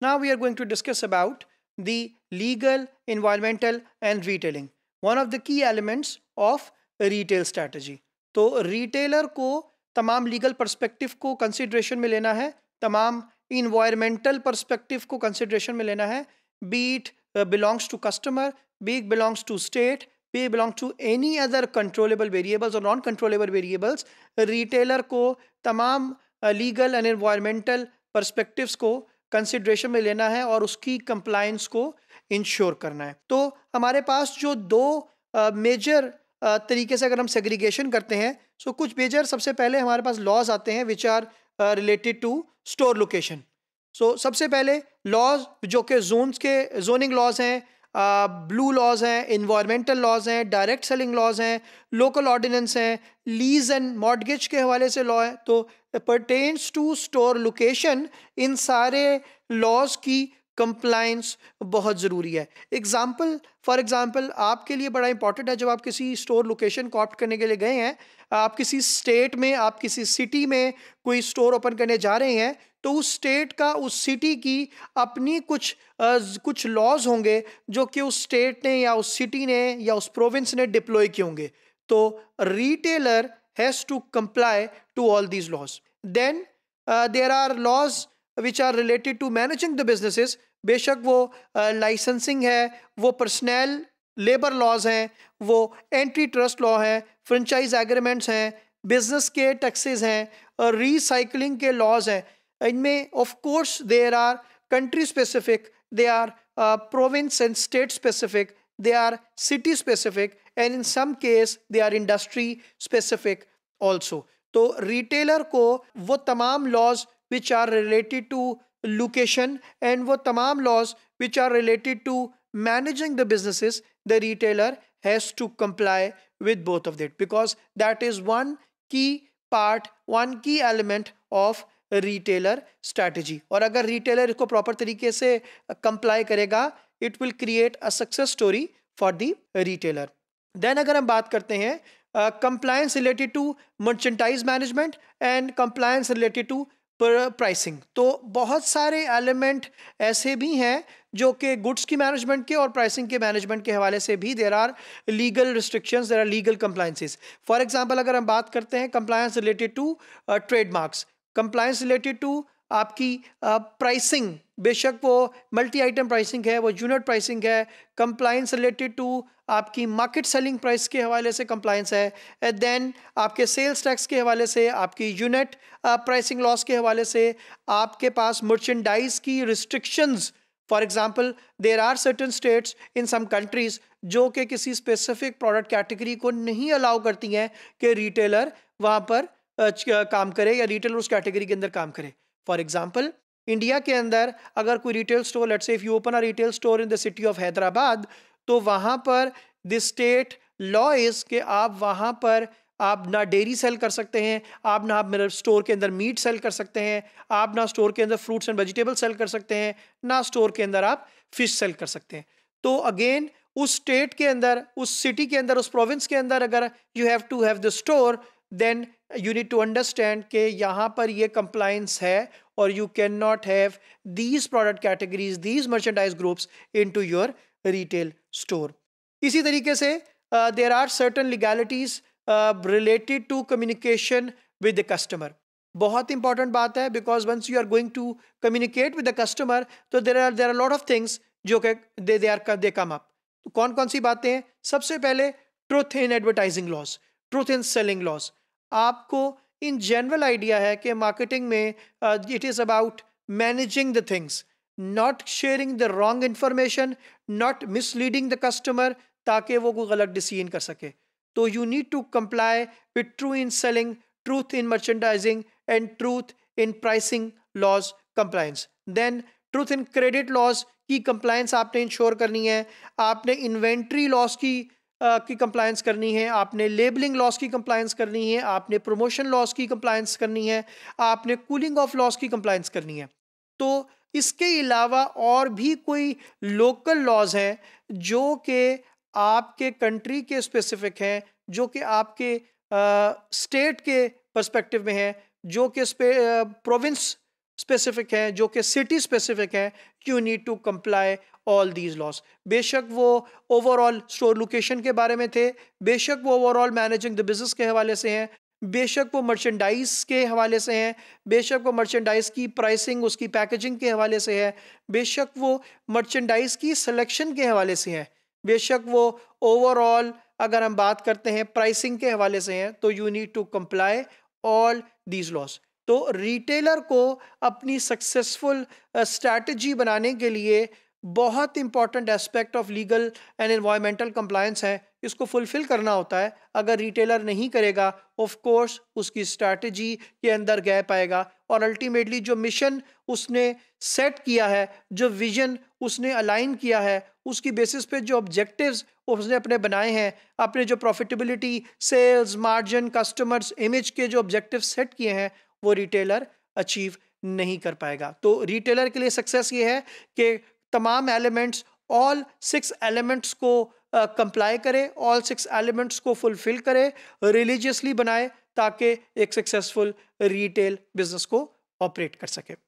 Now we are going to discuss about the legal, environmental and retailing. One of the key elements of retail strategy. तो retailer को तमाम legal perspective को consideration में लेना है तमाम इन्वायरमेंटल पर्सपेक्टिव को कंसिड्रेशन में लेना है be it belongs to customer be it belongs to state be belong to any other controllable variables और नॉन कंट्रोलेबल वेरिएबल्स रिटेलर को तमाम लीगल एंड इन्वायरमेंटल पर्सपेक्टिव्स को कंसिड्रेशन में लेना है और उसकी कंप्लायंस को इंश्योर करना है तो हमारे पास जो दो मेजर तरीके से अगर हम सेग्रीगेशन करते हैं सो कुछ मेजर सबसे पहले हमारे पास लॉज आते हैं which are related to store location so सबसे पहले लॉज जो कि जोन्स के जोनिंग लॉज हैं ब्लू लॉज हैं इन्वायरमेंटल लॉज हैं डायरेक्ट सेलिंग लॉज हैं लोकल ऑर्डिनेंस हैं लीज एंड मॉडगेज के हवाले से लॉ है तो परटेन्स टू स्टोर लोकेशन इन सारे लॉज की कंप्लाइंस बहुत ज़रूरी है एग्ज़ाम्पल फॉर एग्ज़ाम्पल आपके लिए बड़ा इंपॉर्टेंट है जब आप किसी स्टोर लोकेशन को ऑप्ट करने के लिए गए हैं आप किसी स्टेट में आप किसी सिटी में कोई स्टोर ओपन करने जा रहे हैं तो उस स्टेट का उस सिटी की अपनी कुछ आ, कुछ लॉज होंगे जो कि उस स्टेट ने या उस सिटी ने या उस प्रोविंस ने डिप्लॉय किए होंगे तो retailer has to comply to all these laws. Then uh, there are laws which are related to managing the businesses. बेशक वो लाइसेंसिंग uh, है वो पर्सनल लेबर लॉज हैं वो एंटी ट्रस्ट लॉ हैं फ्रेंचाइज एग्रीमेंट्स हैं बिजनेस के taxes हैं रीसाइकलिंग के लॉज हैं इनमें of course there are country specific they are province and state specific they are city specific and in some case they are industry specific also तो retailer को वो तमाम laws which are related to location and वो तमाम laws which are related to managing the business the retailer has to comply with both of that because that is one key part one key element of retailer strategy और अगर retailer इसको proper तरीके से comply करेगा it will create a success story for the retailer then अगर हम बात करते हैं compliance related to merchandise management and compliance related to pricing तो बहुत सारे एलिमेंट ऐसे भी हैं जो कि गुड्स की मैनेजमेंट के और प्राइसिंग के मैनेजमेंट के हवाले से भी there are legal restrictions there are legal compliances for example अगर हम बात करते हैं compliance related to trademarks compliance related to आपकी प्राइसिंग बेशक वो मल्टी आइटम प्राइसिंग है वो यूनिट प्राइसिंग है कंप्लाइंस रिलेटेड टू आपकी मार्केट सेलिंग प्राइस के हवाले से कंप्लाइंस है एंड देन आपके सेल्स टैक्स के हवाले से आपकी यूनिट प्राइसिंग लॉस के हवाले से आपके पास मर्चेंडाइज की restrictions for example there are certain states in some countries जो कि किसी स्पेसिफिक प्रोडक्ट कैटेगरी को नहीं अलाउ करती हैं कि रिटेलर वहाँ पर काम करे या रिटेलर उस कैटेगरी के अंदर काम करे फॉर एग्जाम्पल इंडिया के अंदर अगर कोई retail store let's say if you open a retail store in the city of Hyderabad तो वहाँ पर द स्टेट लॉ इज़ के आप वहाँ पर आप ना डेयरी सेल कर सकते हैं आप ना आप स्टोर के अंदर मीट सेल कर सकते हैं आप ना स्टोर के अंदर फ्रूट्स एंड वेजिटेबल सेल कर सकते हैं ना स्टोर के अंदर आप फिश सेल कर सकते हैं तो अगेन उस स्टेट के अंदर उस सिटी के अंदर उस प्रोविंस के अंदर अगर you have to have the store then you need to understand कि यहाँ पर ये कंप्लाइंस है और you can not have these product categories these merchandise groups into your retail store इसी तरीके से there are certain legalities related to communication with the customer बहुत इंपॉर्टेंट बात है because once you are going to communicate with the customer तो there are there are lot of things जो के दे they are they come up तो कौन कौन सी बातें हैं सबसे पहले truth in advertising laws truth in selling laws आपको इन जनरल आइडिया है कि मार्केटिंग में it is about managing the things not sharing the wrong information not misleading the customer ताकि वो कोई गलत डिसीजन कर सके तो you need to comply with true in selling truth in merchandising and truth in pricing laws compliance then truth in credit laws की compliance आपने ensure करनी है आपने इन्वेंट्री लॉस की की कंप्लायंस करनी है आपने लेबलिंग लॉस की कंप्लायंस करनी है आपने प्रमोशन लॉस की कंप्लायंस करनी है आपने कूलिंग ऑफ लॉस की कंप्लायंस करनी है तो इसके अलावा और भी कोई लोकल लॉज हैं जो कि आपके कंट्री के स्पेसिफिक हैं जो कि आपके स्टेट के परस्पेक्टिव में हैं जो कि प्रोविंस स्पेसिफिक हैं जो कि सिटी स्पेसिफिक हैं you need to comply all these laws बेशक वो ओवरऑल स्टोर लोकेशन के बारे में थे बेशक वो ओवरऑल मैनेजिंग द बिजनेस के हवाले से हैं बेशक वो मर्चेंडाइज के हवाले से हैं बेशक वो मर्चेंडाइज की प्राइसिंग उसकी पैकेजिंग के हवाले से है बेशक वो मर्चेंडाइज की सिलेक्शन के हवाले से हैं बेशक वो ओवरऑल अगर हम बात करते हैं प्राइसिंग के हवाले से हैं तो you need to comply all these laws तो रिटेलर को अपनी सक्सेसफुल स्ट्रैटेजी uh, बनाने के लिए बहुत important aspect of legal and environmental compliance है इसको फुलफिल करना होता है अगर रिटेलर नहीं करेगा ऑफ कोर्स उसकी स्ट्रैटेजी के अंदर गैप आएगा और अल्टीमेटली जो मिशन उसने सेट किया है जो विजन उसने अलाइन किया है उसकी बेसिस पे जो ऑब्जेक्टिव्स उसने अपने बनाए हैं अपने जो profitability sales margin customers image के जो ऑब्जेक्टिव सेट किए हैं वो रिटेलर अचीव नहीं कर पाएगा तो रिटेलर के लिए सक्सेस ये है कि तमाम एलिमेंट्स ऑल सिक्स एलिमेंट्स को कंप्लाई करे ऑल सिक्स एलिमेंट्स को फुलफिल करे रिलीजियसली बनाए ताकि एक सक्सेसफुल रिटेल बिजनेस को ऑपरेट कर सके